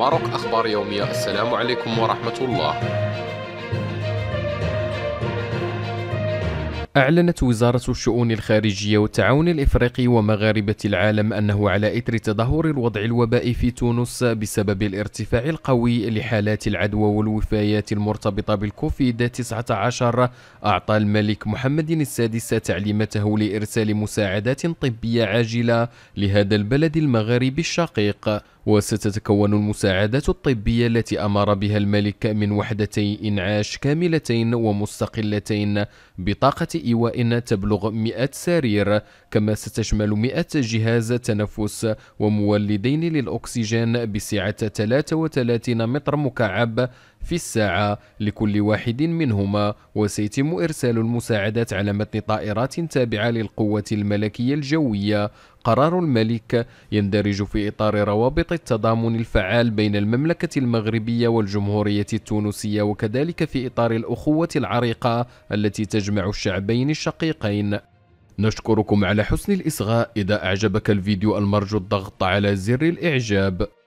ماروك أخبار يومية السلام عليكم ورحمة الله أعلنت وزارة الشؤون الخارجية والتعاون الإفريقي ومغاربة العالم أنه على إثر تدهور الوضع الوبائي في تونس بسبب الارتفاع القوي لحالات العدوى والوفيات المرتبطة بالكوفيد 19 أعطى الملك محمد السادس تعليمته لإرسال مساعدات طبية عاجلة لهذا البلد المغاربي الشقيق وستتكون المساعدات الطبية التي أمر بها الملك من وحدتي إنعاش كاملتين ومستقلتين بطاقة إيواء تبلغ 100 سرير كما ستشمل 100 جهاز تنفس ومولدين للأكسجين بسعة 33 متر مكعب في الساعة لكل واحد منهما وسيتم إرسال المساعدات على متن طائرات تابعة للقوة الملكية الجوية قرار الملك يندرج في إطار روابط التضامن الفعال بين المملكة المغربية والجمهورية التونسية وكذلك في إطار الأخوة العريقة التي تجمع الشعبين الشقيقين نشكركم على حسن الإصغاء إذا أعجبك الفيديو المرجو الضغط على زر الإعجاب